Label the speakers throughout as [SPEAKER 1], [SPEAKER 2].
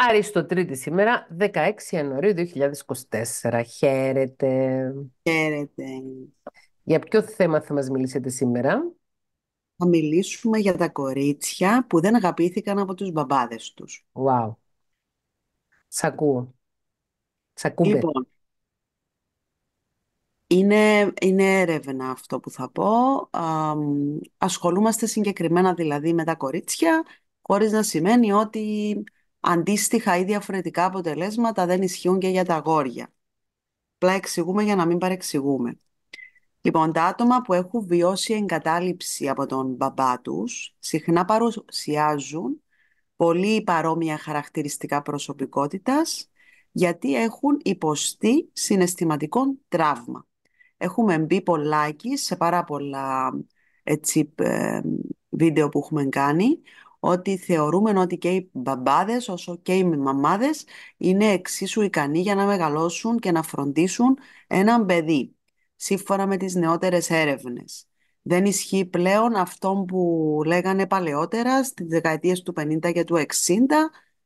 [SPEAKER 1] Αριστοτρίτη σήμερα, 16 Ιανουαρίου 2024. Χαίρετε. Χαίρετε. Για ποιο θέμα θα μας μιλήσετε σήμερα? Θα
[SPEAKER 2] μιλήσουμε για τα κορίτσια που δεν αγαπήθηκαν από τους μπαμπάδες τους.
[SPEAKER 1] Wow. Σ' ακούω. Σ' Λοιπόν,
[SPEAKER 2] είναι, είναι έρευνα αυτό που θα πω. ασχολούμαστε συγκεκριμένα δηλαδή με τα κορίτσια, χωρίς να σημαίνει ότι Αντίστοιχα ή διαφορετικά αποτελέσματα δεν ισχύουν και για τα αγόρια. πλα εξηγούμε για να μην παρεξηγούμε. Λοιπόν, τα άτομα που έχουν βιώσει εγκατάλειψη από τον μπαμπά τους συχνά παρουσιάζουν πολύ παρόμοια χαρακτηριστικά προσωπικότητας γιατί έχουν υποστεί συναισθηματικό τραύμα. Έχουμε μπει πολλάκι σε πάρα πολλά έτσι, ε, βίντεο που έχουμε κάνει ότι θεωρούμε ότι και οι μπαμπάδες όσο και οι μαμάδες είναι εξίσου ικανοί για να μεγαλώσουν και να φροντίσουν έναν παιδί, σύμφωνα με τις νεότερες έρευνες. Δεν ισχύει πλέον αυτό που λέγανε παλαιότερα στις δεκαετίες του 50 και του 60,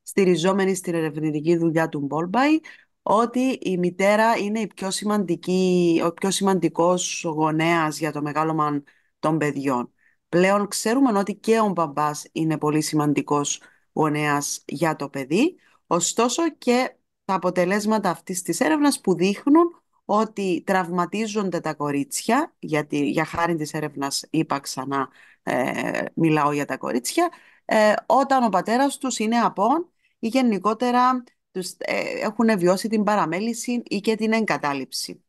[SPEAKER 2] στηριζόμενοι στην ερευνητική δουλειά του Μπόλμπαϊ, ότι η μητέρα είναι η πιο σημαντική, ο πιο σημαντικός γονέας για το μεγάλωμα των παιδιών. Πλέον ξέρουμε ότι και ο μπαμπάς είναι πολύ σημαντικός γονέας για το παιδί, ωστόσο και τα αποτελέσματα αυτής της έρευνας που δείχνουν ότι τραυματίζονται τα κορίτσια, γιατί για χάρη της έρευνας είπα ξανά, ε, μιλάω για τα κορίτσια, ε, όταν ο πατέρας τους είναι απόν ή γενικότερα τους, ε, έχουν βιώσει την παραμέληση ή και την εγκατάληψη.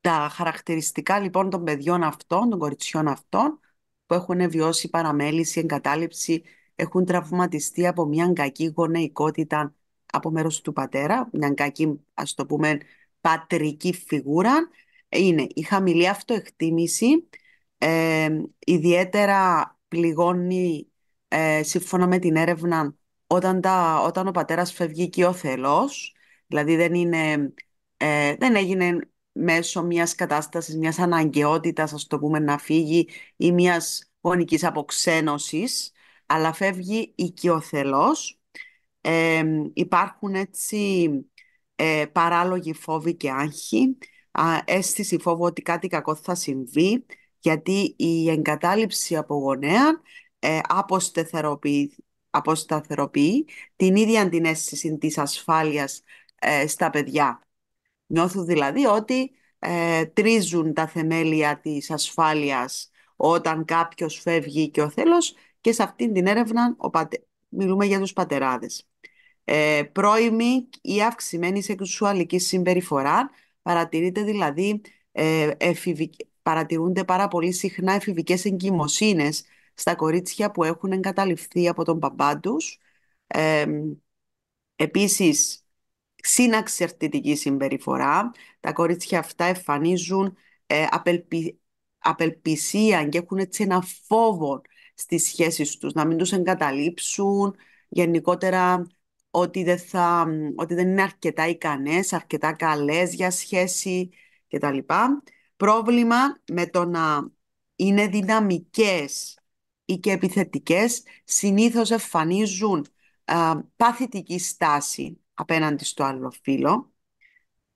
[SPEAKER 2] Τα χαρακτηριστικά λοιπόν των παιδιών αυτών, των κοριτσιών αυτών, που έχουν βιώσει παραμέληση, εγκατάλειψη, έχουν τραυματιστεί από μια κακή γονεϊκότητα από μέρος του πατέρα, μια κακή, ας το πούμε, πατρική φιγούρα, είναι η χαμηλή αυτοεκτίμηση, ε, ιδιαίτερα πληγώνει ε, σύμφωνα με την έρευνα όταν, όταν ο πατέρας φεύγει και ο θελός, δηλαδή δεν, είναι, ε, δεν έγινε μέσω μιας κατάστασης, μιας αναγκαιότητας, ας το πούμε, να φύγει ή μιας γονικής αποξένωσης, αλλά φεύγει οικειοθελώς. Ε, υπάρχουν έτσι ε, παράλογοι φόβοι και άγχοι, α, αίσθηση φόβου ότι κάτι κακό θα συμβεί, γιατί η εγκατάλειψη από γονέα ε, αποσταθεροποιεί, αποσταθεροποιεί την ίδια την αίσθηση της ασφάλειας ε, στα παιδιά. Νιώθουν δηλαδή ότι ε, τρίζουν τα θεμέλια της ασφάλειας όταν κάποιος φεύγει και ο θέλος και σε αυτήν την έρευνα ο πατε... μιλούμε για τους πατεράδες. Ε, ή αυξημένη σεξουαλική συμπεριφορά παρατηρείται δηλαδή ε, παρατηρούνται πάρα πολύ συχνά εφηβικές εγκυμοσύνες στα κορίτσια που έχουν εγκαταληφθεί από τον παπά τους. Ε, επίσης, συναξιαρτητική συμπεριφορά. Τα κορίτσια αυτά εμφανίζουν ε, απελπισία και έχουν έτσι ένα φόβο στις σχέσεις τους, να μην τους εγκαταλείψουν, γενικότερα ότι δεν, θα, ότι δεν είναι αρκετά ικανές, αρκετά καλές για σχέση κτλ. Πρόβλημα με το να είναι δυναμικές ή και επιθετικές, συνήθως εμφανίζουν παθητική στάση απέναντι στο άλλο φύλλο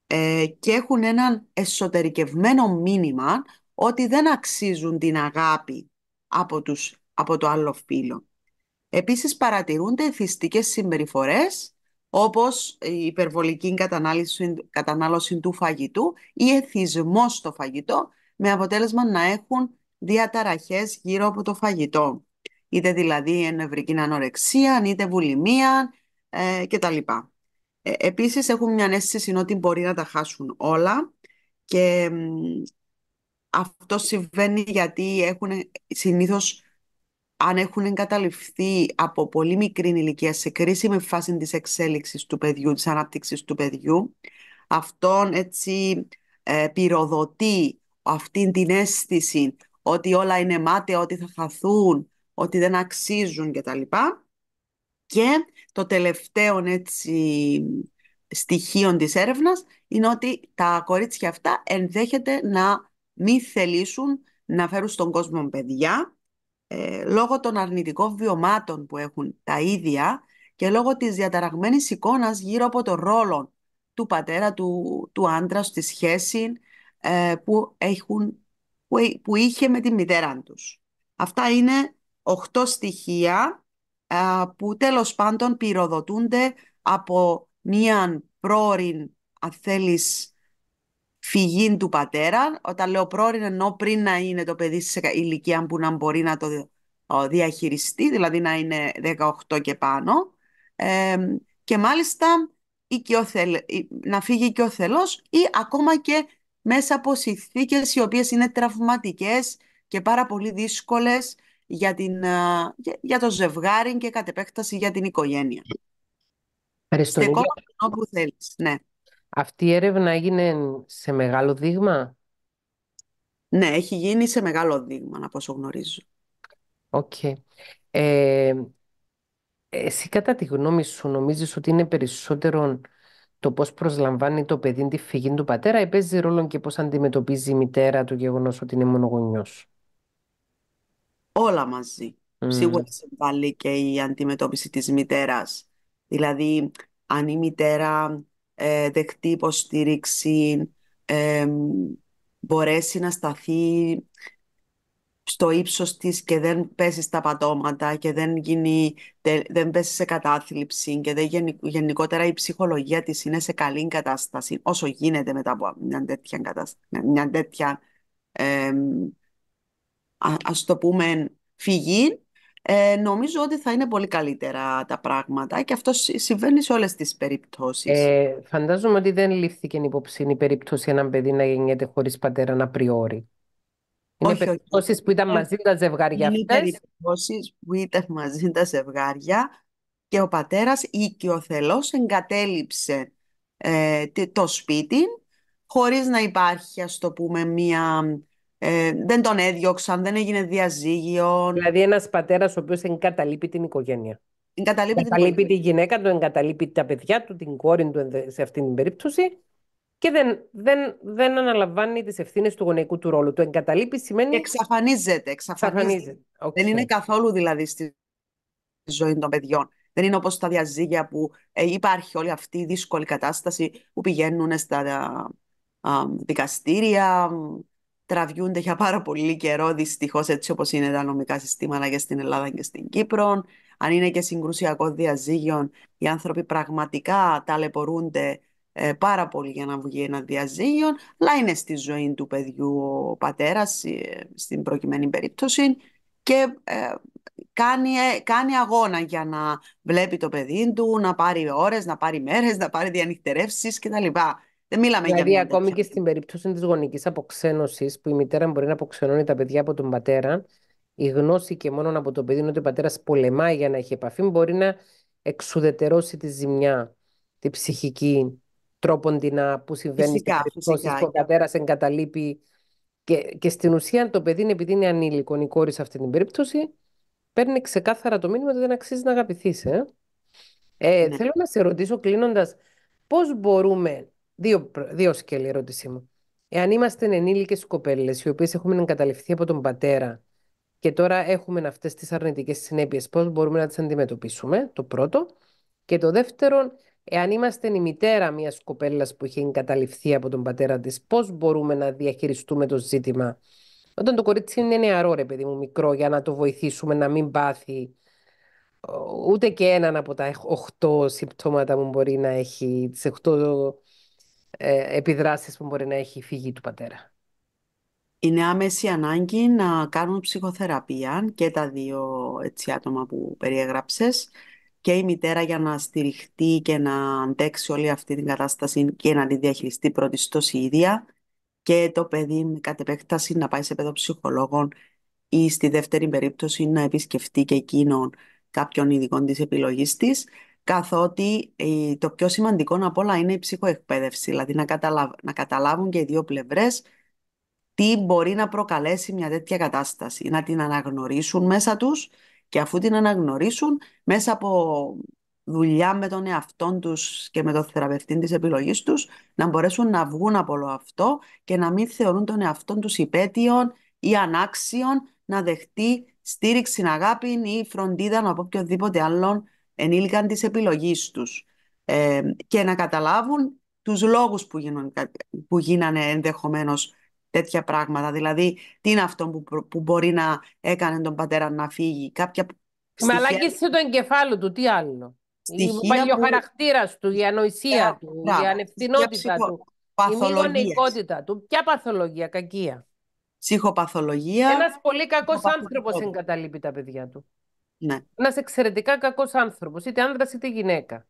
[SPEAKER 2] ε, και έχουν έναν εσωτερικευμένο μήνυμα ότι δεν αξίζουν την αγάπη από, τους, από το άλλο φύλλο. Επίσης παρατηρούνται θυστικές συμπεριφορές όπως η υπερβολική κατανάλωση, κατανάλωση του φαγητού ή εθισμός στο φαγητό με αποτέλεσμα να έχουν διαταραχές γύρω από το φαγητό. Είτε δηλαδή νευρική ανορεξία, είτε βουλημία ε, κτλ. Ε, επίσης έχουν μια αίσθηση ότι μπορεί να τα χάσουν όλα και αυτό συμβαίνει γιατί έχουν συνήθως αν έχουν εγκαταληφθεί από πολύ μικρή ηλικία σε κρίσιμη φάση της εξέλιξης του παιδιού, της ανάπτυξης του παιδιού, αυτόν έτσι ε, πυροδοτεί αυτήν την αίσθηση ότι όλα είναι μάταια, ότι θα χαθούν, ότι δεν αξίζουν κτλ. Και το τελευταίο έτσι, στοιχείο της έρευνας είναι ότι τα κορίτσια αυτά ενδέχεται να μην θελήσουν να φέρουν στον κόσμο παιδιά ε, λόγω των αρνητικών βιωμάτων που έχουν τα ίδια και λόγω της διαταραγμένης εικόνας γύρω από το ρόλο του πατέρα, του, του άντρα, στη σχέση ε, που, έχουν, που, που είχε με τη μητέρα τους. Αυτά είναι οχτώ στοιχεία ε, που τέλος πάντων πυροδοτούνται από μια πρόοριν, αν θέλεις, φυγή του πατέρα. Όταν λέω πρόοριν ενώ πριν να είναι το παιδί σε ηλικία που να μπορεί να το διαχειριστεί, δηλαδή να είναι 18 και πάνω. Ε, και μάλιστα να φύγει και ο θέλος ή ακόμα και μέσα από συνθήκες οι οποίες είναι τραυματικές και πάρα πολύ δύσκολες για, την, ε, για το ζευγάρι και κατ' επέκταση για την οικογένεια.
[SPEAKER 1] Ευχαριστώ. Στεκόμενο που θέλεις, ναι. Αυτή η έρευνα έγινε σε μεγάλο δείγμα. Ναι, έχει γίνει σε μεγάλο δείγμα, να πόσο γνωρίζω. Οκ. Okay. Ε, εσύ κατά τη γνώμη σου νομίζεις ότι είναι περισσότερο το πώς προσλαμβάνει το παιδί τη φυγή του πατέρα ή παίζει ρόλο και πώς αντιμετωπίζει η μητέρα του γεγονός ότι είναι μονογονιός
[SPEAKER 2] όλα μαζί. Mm. Σίγουρα συμβάλλει και η αντιμετώπιση της μητέρας. Δηλαδή, αν η μητέρα ε, δεχτεί υποστήριξη, ε, μπορέσει να σταθεί στο ύψος της και δεν πέσει στα πατώματα και δεν, γίνει, δεν πέσει σε κατάθλιψη και δεν γενικότερα η ψυχολογία της είναι σε καλή κατάσταση όσο γίνεται μετά από μια τέτοια, κατάσταση, μια τέτοια ας το πούμε, φυγή, ε, νομίζω ότι θα είναι πολύ καλύτερα τα πράγματα και αυτό συμβαίνει σε
[SPEAKER 1] όλες τις περιπτώσεις. Ε, φαντάζομαι ότι δεν λήφθηκε υπόψη η περίπτωση έναν παιδί να γεννιέται χωρίς πατέρα να πριόρι. Είναι περιπτώσεις που ήταν ε, μαζί τα ζευγάρια αυτέ. αυτές.
[SPEAKER 2] Είναι περιπτώσεις που ήταν μαζί τα ζευγάρια και ο πατέρας θελός εγκατέλειψε ε, το σπίτι χωρίς να υπάρχει, ας το πούμε, μία ε, δεν τον έδιωξαν, δεν έγινε διαζύγιο. Δηλαδή
[SPEAKER 1] ένας πατέρας ο οποίος εγκαταλείπει την οικογένεια. Εγκαταλείπει, εγκαταλείπει την... τη γυναίκα του, εγκαταλείπει τα παιδιά του, την κόρη του σε αυτήν την περίπτωση και δεν, δεν, δεν αναλαμβάνει τις ευθύνες του γονεϊκού του ρόλου. Το εγκαταλείπει σημαίνει... Εξαφανίζεται. εξαφανίζεται. εξαφανίζεται. Okay. Δεν είναι
[SPEAKER 2] καθόλου δηλαδή στη ζωή των παιδιών. Δεν είναι όπως τα διαζύγια που ε, υπάρχει όλη αυτή η δύσκολη κατάσταση που πηγαίνουν στα δικαστήρια, τραβιούνται για πάρα πολύ καιρό, δυστυχώς έτσι όπως είναι τα νομικά συστήματα και στην Ελλάδα και στην Κύπρο. Αν είναι και συγκρουσιακό διαζύγιο, οι άνθρωποι πραγματικά ταλαιπωρούνται ε, πάρα πολύ για να βγει ένα διαζύγιο, αλλά είναι στη ζωή του παιδιού ο πατέρας, ε, στην προκειμένη περίπτωση, και ε, κάνει, ε, κάνει αγώνα για να βλέπει το παιδί του, να πάρει ώρες, να πάρει μέρες, να πάρει διανυκτερεύσεις κτλ.
[SPEAKER 1] Δεν μιλάμε δηλαδή, ακόμη και στην περίπτωση της γονικής αποξένωσης, που η μητέρα μπορεί να αποξενώνει τα παιδιά από τον πατέρα, η γνώση και μόνο από το παιδί είναι ότι ο πατέρας πολεμάει για να έχει επαφή, μπορεί να εξουδετερώσει τη ζημιά, τη ψυχική, τρόποντινα που συμβαίνει στην περίπτωση που ο πατέρας εγκαταλείπει. Και, και στην ουσία το παιδί, επειδή είναι ανήλικο, η κόρη σε αυτή την περίπτωση, παίρνει ξεκάθαρα το μήνυμα ότι δεν αξίζει να αγαπηθείς. Ε. ε ναι. Θέλω να σε ρωτήσω κλείνοντας, πώς μπορούμε Δύο, δύο σκέλη ερώτησή μου. Εάν είμαστε ενήλικέ κοπέλες, οι οποίες έχουμε εγκαταληφθεί από τον πατέρα και τώρα έχουμε αυτές τις αρνητικές συνέπειες, πώς μπορούμε να τις αντιμετωπίσουμε, το πρώτο. Και το δεύτερο, εάν είμαστε η μητέρα μιας κοπέλας που έχει εγκαταληφθεί από τον πατέρα της, πώς μπορούμε να διαχειριστούμε το ζήτημα. Όταν το κορίτσι είναι νεαρό, ρε παιδί μου, μικρό, για να το βοηθήσουμε να μην πάθει ούτε και έναν από τα 8 συμπτώματα που μπορεί να έχει, τις 8 ε, επιδράσεις που μπορεί να έχει η φυγή του πατέρα. Είναι άμεση ανάγκη να κάνουν ψυχοθεραπεία και τα
[SPEAKER 2] δύο έτσι, άτομα που περιέγραψες και η μητέρα για να στηριχτεί και να αντέξει όλη αυτή την κατάσταση και να τη διαχειριστεί πρωτιστώς η ίδια και το παιδί κατ' επέκταση να πάει σε ψυχολόγων ή στη δεύτερη περίπτωση να επισκεφτεί και εκείνον κάποιον ειδικών της επιλογής της καθότι ε, το πιο σημαντικό απ' όλα είναι η ψυχοεκπαίδευση, δηλαδή να, καταλαβ, να καταλάβουν και οι δύο πλευρές τι μπορεί να προκαλέσει μια τέτοια κατάσταση, να την αναγνωρίσουν μέσα τους και αφού την αναγνωρίσουν μέσα από δουλειά με τον εαυτό τους και με τον θεραπευτή της επιλογής τους, να μπορέσουν να βγουν από όλο αυτό και να μην θεωρούν τον εαυτό τους υπέτειον ή ανάξιον να δεχτεί στήριξη, αγάπη ή φροντίδα από οποιοδήποτε άλλον ενήλικαν τις επιλογές τους ε, και να καταλάβουν τους λόγους που, που γίνανε ενδεχομένως τέτοια πράγματα. Δηλαδή, τι είναι αυτό που, που μπορεί να έκανε τον πατέρα να φύγει. Κάποια
[SPEAKER 1] με αλλάγησε το εγκεφάλο του, τι άλλο. Ο παλιοχαρακτήρα που... του, η ανοησία του, η ανευθυνότητα του, η μη του. Ποια παθολογία, κακία.
[SPEAKER 2] Ψυχοπαθολογία. Ένας
[SPEAKER 1] πολύ κακός άνθρωπος εγκαταλείπει τα παιδιά του. Ναι. Ένας εξαιρετικά κακός άνθρωπος, είτε άνδρας είτε γυναίκα.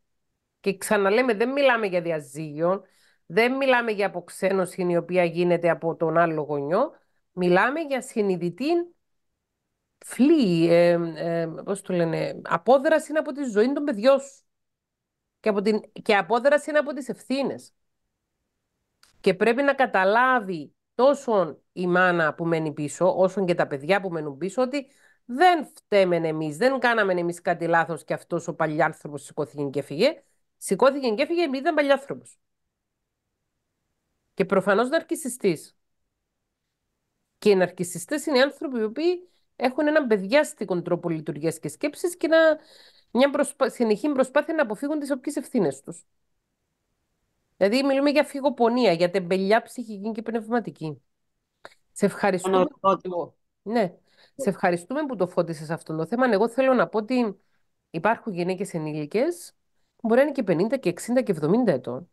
[SPEAKER 1] Και ξαναλέμε, δεν μιλάμε για διαζύγιο, δεν μιλάμε για αποξένωση η οποία γίνεται από τον άλλο γονιό. Μιλάμε για συνειδητή φλή, ε, ε, πώς το λένε, απόδραση από τη ζωή των παιδιών σου. Και, από την, και απόδραση είναι από τις ευθύνες. Και πρέπει να καταλάβει τόσο η μάνα που μένει πίσω, όσο και τα παιδιά που μένουν πίσω, ότι δεν φταίμε εμείς, δεν κάναμε εμείς κάτι λάθος και αυτός ο παλιάνθρωπος σηκώθηκε και έφυγε. Σηκώθηκε και έφυγε επειδή ήταν παλιάνθρωπος. Και προφανώς ναρκιστή. Και οι ναρκιστέ είναι οι άνθρωποι οι οποίοι έχουν έναν παιδιάστικο τρόπο λειτουργίας και σκέψης και ένα, μια προσπά... συνεχή προσπάθεια να αποφύγουν τις όποιες ευθύνες τους. Δηλαδή, μιλούμε για φυγοπονία, για τεμπελιά ψυχική και πνευματική. Σε ευχαριστούμε. Ναι. Σε ευχαριστούμε που το φώτισες αυτό το θέμα. Εγώ θέλω να πω ότι υπάρχουν γυναίκες ενήλικες που μπορεί να είναι και 50 και 60 και 70 ετών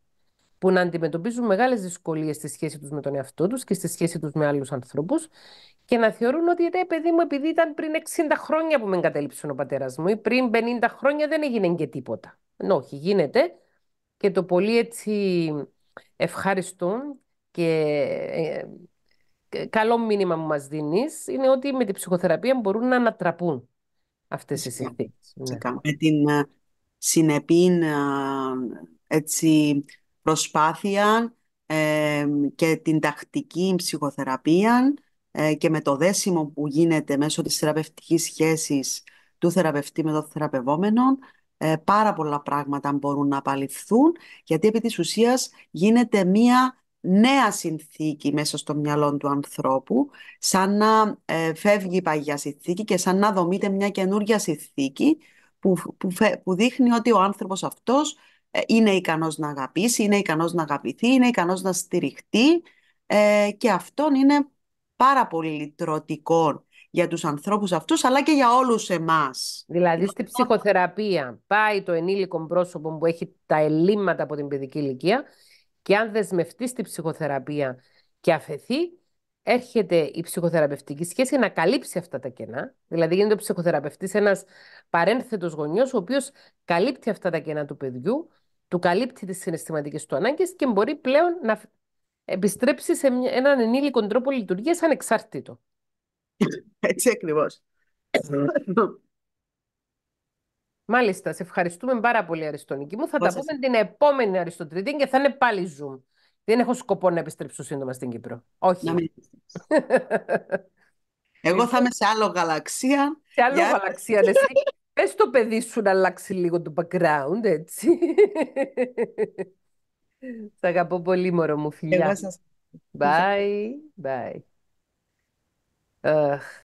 [SPEAKER 1] που να αντιμετωπίζουν μεγάλες δυσκολίες στη σχέση τους με τον εαυτό τους και στη σχέση τους με άλλους ανθρώπους και να θεωρούν ότι ρε παιδί μου επειδή ήταν πριν 60 χρόνια που με εγκατέλειψε ο πατέρας μου ή πριν 50 χρόνια δεν έγινε και τίποτα. Ναι, όχι, γίνεται και το πολύ έτσι ευχάριστο και ε, ε, καλό μήνυμα που μας δίνεις είναι ότι με την ψυχοθεραπεία μπορούν να ανατραπούν
[SPEAKER 2] αυτές οι συνθήκες. Ναι. Με την ε, συνεπή ε, έτσι, προσπάθεια και την τακτική ψυχοθεραπεία και με το δέσιμο που γίνεται μέσω της θεραπευτικής σχέσης του θεραπευτή με το θεραπευόμενο, πάρα πολλά πράγματα μπορούν να απαλληφθούν, γιατί επί της ουσίας γίνεται μία νέα συνθήκη μέσα στο μυαλό του ανθρώπου, σαν να ε, φεύγει η παγιά συνθήκη και σαν να δομείται μια καινούργια συνθήκη που, που, που δείχνει ότι ο άνθρωπος αυτός ε, είναι ικανός να αγαπήσει, είναι ικανός να αγαπηθεί, είναι ικανός να στηριχτεί ε, και αυτόν είναι πάρα πολύ λυτρωτικός για τους ανθρώπους αυτούς, αλλά και για
[SPEAKER 1] όλους εμάς. Δηλαδή στη ψυχοθεραπεία πάει το ενήλικο πρόσωπο που έχει τα ελλείμματα από την παιδική ηλικία και αν δεσμευτεί στη ψυχοθεραπεία και αφαιθεί, έρχεται η ψυχοθεραπευτική σχέση να καλύψει αυτά τα κενά. Δηλαδή, γίνεται ο ψυχοθεραπευτής ένας παρένθετος γονιός, ο οποίος καλύπτει αυτά τα κενά του παιδιού, του καλύπτει τις συναισθηματικές του ανάγκες και μπορεί πλέον να επιστρέψει σε έναν ενήλικον τρόπο λειτουργίας ανεξάρτητο.
[SPEAKER 2] Έτσι ακριβώς.
[SPEAKER 1] Μάλιστα, σε ευχαριστούμε πάρα πολύ Αριστονική μου. Θα τα πούμε την επόμενη Αριστοτρίτη και θα είναι πάλι Zoom. Δεν έχω σκοπό να επιστρέψω σύντομα στην Κύπρο. Όχι. Εγώ θα είμαι σε άλλο γαλαξία. Σε άλλο γαλαξία, εσύ. Πες το παιδί σου να αλλάξει λίγο το background, έτσι. Σ' αγαπώ πολύ, μωρό μου, φιλιά. Εγώ σας... Bye, bye.